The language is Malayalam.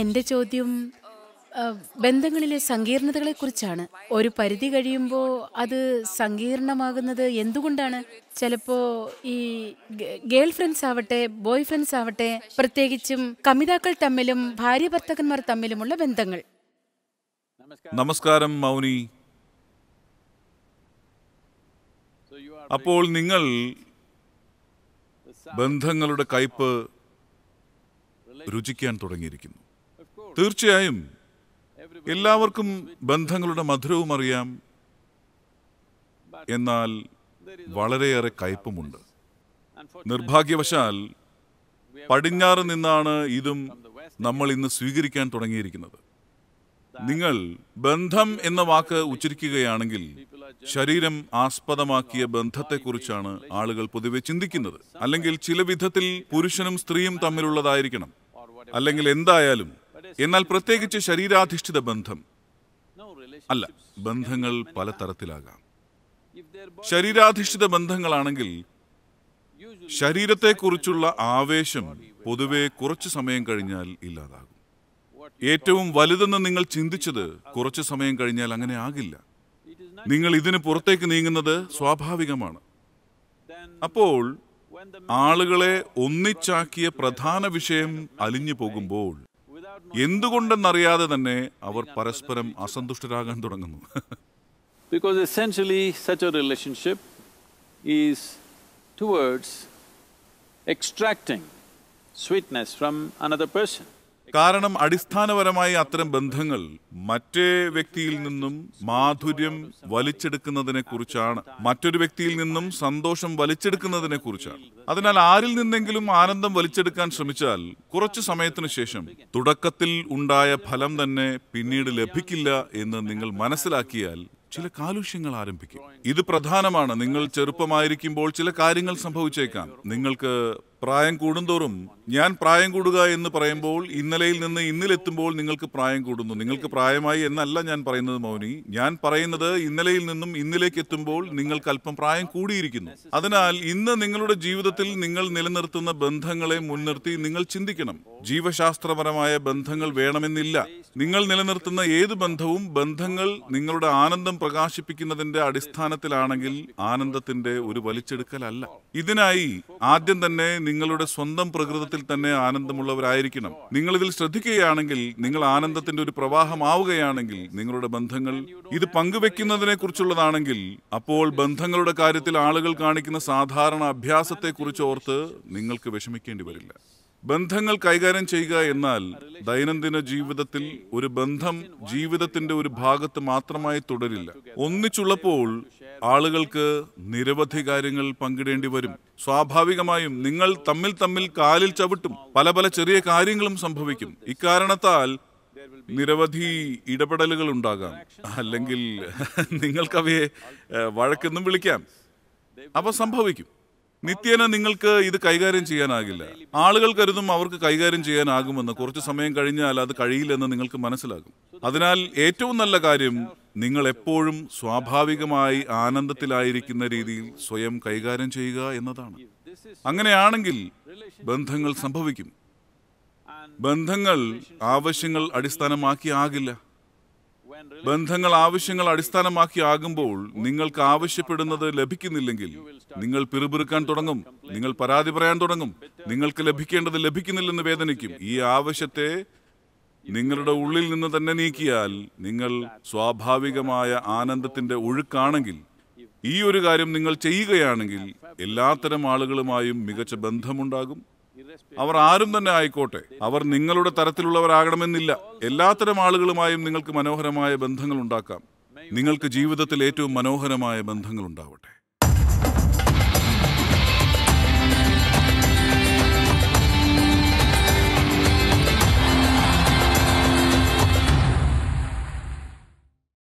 എൻ്റെ ചോദ്യം ബന്ധങ്ങളിലെ സങ്കീർണതകളെക്കുറിച്ചാണ് ഒരു പരിധി കഴിയുമ്പോൾ അത് സങ്കീർണമാകുന്നത് എന്തുകൊണ്ടാണ് ചിലപ്പോൾ ഈ ഗേൾ ഫ്രണ്ട്സ് ആവട്ടെ ബോയ് ഫ്രണ്ട്സ് ആവട്ടെ പ്രത്യേകിച്ചും കമിതാക്കൾ തമ്മിലും ഭാര്യ ഭർത്താക്കന്മാർ തമ്മിലുമുള്ള ബന്ധങ്ങൾ നമസ്കാരം മൗനി അപ്പോൾ നിങ്ങൾ ബന്ധങ്ങളുടെ കയ്പ് രുചിക്കാൻ തുടങ്ങിയിരിക്കുന്നു തീർച്ചയായും എല്ലാവർക്കും ബന്ധങ്ങളുടെ മധുരവും അറിയാം എന്നാൽ വളരെയേറെ കയ്പുമുണ്ട് നിർഭാഗ്യവശാൽ പടിഞ്ഞാറ് നിന്നാണ് ഇതും നമ്മൾ ഇന്ന് സ്വീകരിക്കാൻ തുടങ്ങിയിരിക്കുന്നത് നിങ്ങൾ ബന്ധം എന്ന വാക്ക് ഉച്ചരിക്കുകയാണെങ്കിൽ ശരീരം ആസ്പദമാക്കിയ ബന്ധത്തെക്കുറിച്ചാണ് ആളുകൾ പൊതുവെ ചിന്തിക്കുന്നത് അല്ലെങ്കിൽ ചില വിധത്തിൽ പുരുഷനും സ്ത്രീയും തമ്മിലുള്ളതായിരിക്കണം അല്ലെങ്കിൽ എന്തായാലും എന്നാൽ പ്രത്യേകിച്ച് ശരീരാധിഷ്ഠിത ബന്ധം അല്ല ബന്ധങ്ങൾ പല തരത്തിലാകാം ശരീരാധിഷ്ഠിത ബന്ധങ്ങളാണെങ്കിൽ ശരീരത്തെക്കുറിച്ചുള്ള ആവേശം പൊതുവെ കുറച്ചു സമയം കഴിഞ്ഞാൽ ഇല്ലാതാകും ഏറ്റവും വലുതെന്ന് നിങ്ങൾ ചിന്തിച്ചത് കുറച്ചു സമയം കഴിഞ്ഞാൽ അങ്ങനെ ആകില്ല നിങ്ങൾ ഇതിന് പുറത്തേക്ക് നീങ്ങുന്നത് സ്വാഭാവികമാണ് അപ്പോൾ ആളുകളെ ഒന്നിച്ചാക്കിയ പ്രധാന വിഷയം അലിഞ്ഞു പോകുമ്പോൾ എന്തുകൊണ്ടെന്നറിയാതെ തന്നെ അവർ പരസ്പരം അസന്തുഷ്ടരാകാൻ തുടങ്ങുന്നു because essentially such a relationship is towards extracting sweetness from another person. കാരണം അടിസ്ഥാനപരമായി അത്തരം ബന്ധങ്ങൾ മറ്റേ വ്യക്തിയിൽ നിന്നും മാധുര്യം വലിച്ചെടുക്കുന്നതിനെ കുറിച്ചാണ് മറ്റൊരു വ്യക്തിയിൽ നിന്നും സന്തോഷം വലിച്ചെടുക്കുന്നതിനെ കുറിച്ചാണ് അതിനാൽ ആരിൽ നിന്നെങ്കിലും ആനന്ദം വലിച്ചെടുക്കാൻ ശ്രമിച്ചാൽ കുറച്ചു സമയത്തിനു ശേഷം തുടക്കത്തിൽ ഉണ്ടായ ഫലം തന്നെ പിന്നീട് ലഭിക്കില്ല എന്ന് നിങ്ങൾ മനസ്സിലാക്കിയാൽ ചില കാലുഷ്യങ്ങൾ ആരംഭിക്കും ഇത് പ്രധാനമാണ് നിങ്ങൾ ചെറുപ്പമായിരിക്കുമ്പോൾ ചില കാര്യങ്ങൾ സംഭവിച്ചേക്കാം നിങ്ങൾക്ക് പ്രായം കൂടുന്തോറും ഞാൻ പ്രായം കൂടുക എന്ന് പറയുമ്പോൾ ഇന്നലെയിൽ നിന്ന് ഇന്നിലെത്തുമ്പോൾ നിങ്ങൾക്ക് പ്രായം കൂടുന്നു നിങ്ങൾക്ക് പ്രായമായി എന്നല്ല ഞാൻ പറയുന്നത് മൗനി ഞാൻ പറയുന്നത് ഇന്നലെയിൽ നിന്നും ഇന്നിലേക്ക് എത്തുമ്പോൾ നിങ്ങൾക്ക് അല്പം പ്രായം കൂടിയിരിക്കുന്നു അതിനാൽ ഇന്ന് നിങ്ങളുടെ ജീവിതത്തിൽ നിങ്ങൾ നിലനിർത്തുന്ന ബന്ധങ്ങളെ മുൻനിർത്തി നിങ്ങൾ ചിന്തിക്കണം ജീവശാസ്ത്രപരമായ ബന്ധങ്ങൾ വേണമെന്നില്ല നിങ്ങൾ നിലനിർത്തുന്ന ഏത് ബന്ധവും ബന്ധങ്ങൾ നിങ്ങളുടെ ആനന്ദം പ്രകാശിപ്പിക്കുന്നതിന്റെ അടിസ്ഥാനത്തിലാണെങ്കിൽ ആനന്ദത്തിന്റെ ഒരു വലിച്ചെടുക്കലല്ല ഇതിനായി ആദ്യം തന്നെ നിങ്ങളുടെ സ്വന്തം പ്രകൃതത്തിൽ ആനന്ദത്തിൽ തന്നെ ആനന്ദമുള്ളവരായിരിക്കണം നിങ്ങൾ ഇതിൽ ശ്രദ്ധിക്കുകയാണെങ്കിൽ നിങ്ങൾ ആനന്ദത്തിന്റെ ഒരു പ്രവാഹമാവുകയാണെങ്കിൽ നിങ്ങളുടെ ബന്ധങ്ങൾ ഇത് പങ്കുവെക്കുന്നതിനെ കുറിച്ചുള്ളതാണെങ്കിൽ അപ്പോൾ ബന്ധങ്ങളുടെ കാര്യത്തിൽ ആളുകൾ കാണിക്കുന്ന സാധാരണ അഭ്യാസത്തെക്കുറിച്ച് ഓർത്ത് നിങ്ങൾക്ക് വിഷമിക്കേണ്ടി വരില്ല ബന്ധങ്ങൾ കൈകാര്യം ചെയ്യുക എന്നാൽ ദൈനംദിന ജീവിതത്തിൽ ഒരു ബന്ധം ജീവിതത്തിന്റെ ഒരു ഭാഗത്ത് മാത്രമായി തുടരില്ല ഒന്നിച്ചുള്ളപ്പോൾ ആളുകൾക്ക് നിരവധി കാര്യങ്ങൾ പങ്കിടേണ്ടി വരും സ്വാഭാവികമായും നിങ്ങൾ തമ്മിൽ തമ്മിൽ കാലിൽ ചവിട്ടും പല പല ചെറിയ കാര്യങ്ങളും സംഭവിക്കും ഇക്കാരണത്താൽ നിരവധി ഇടപെടലുകൾ ഉണ്ടാകാം അല്ലെങ്കിൽ നിങ്ങൾക്കവയെ വഴക്കെന്നും വിളിക്കാം അവ സംഭവിക്കും നിത്യേന നിങ്ങൾക്ക് ഇത് കൈകാര്യം ചെയ്യാനാകില്ല ആളുകൾ കരുതും അവർക്ക് കൈകാര്യം ചെയ്യാനാകുമെന്ന് കുറച്ച് സമയം കഴിഞ്ഞാൽ അത് കഴിയില്ലെന്ന് നിങ്ങൾക്ക് മനസ്സിലാകും അതിനാൽ ഏറ്റവും നല്ല കാര്യം നിങ്ങൾ എപ്പോഴും സ്വാഭാവികമായി ആനന്ദത്തിലായിരിക്കുന്ന രീതിയിൽ സ്വയം കൈകാര്യം ചെയ്യുക എന്നതാണ് അങ്ങനെയാണെങ്കിൽ ബന്ധങ്ങൾ സംഭവിക്കും ബന്ധങ്ങൾ ആവശ്യങ്ങൾ ആകില്ല ബന്ധങ്ങൾ ആവശ്യങ്ങൾ അടിസ്ഥാനമാക്കി ആകുമ്പോൾ നിങ്ങൾക്ക് ആവശ്യപ്പെടുന്നത് ലഭിക്കുന്നില്ലെങ്കിൽ നിങ്ങൾ പിറുപിറുക്കാൻ തുടങ്ങും നിങ്ങൾ പരാതി പറയാൻ തുടങ്ങും നിങ്ങൾക്ക് ലഭിക്കേണ്ടത് ലഭിക്കുന്നില്ലെന്ന് വേദനിക്കും ഈ ആവശ്യത്തെ നിങ്ങളുടെ ഉള്ളിൽ നിന്ന് തന്നെ നീക്കിയാൽ നിങ്ങൾ സ്വാഭാവികമായ ആനന്ദത്തിന്റെ ഒഴുക്കാണെങ്കിൽ ഈ ഒരു കാര്യം നിങ്ങൾ ചെയ്യുകയാണെങ്കിൽ എല്ലാത്തരം ആളുകളുമായും മികച്ച ബന്ധമുണ്ടാകും അവർ ആരും തന്നെ ആയിക്കോട്ടെ അവർ നിങ്ങളുടെ തരത്തിലുള്ളവരാകണമെന്നില്ല എല്ലാത്തരം ആളുകളുമായും നിങ്ങൾക്ക് മനോഹരമായ ബന്ധങ്ങൾ ഉണ്ടാക്കാം നിങ്ങൾക്ക് ജീവിതത്തിൽ ഏറ്റവും മനോഹരമായ ബന്ധങ്ങൾ ഉണ്ടാവട്ടെ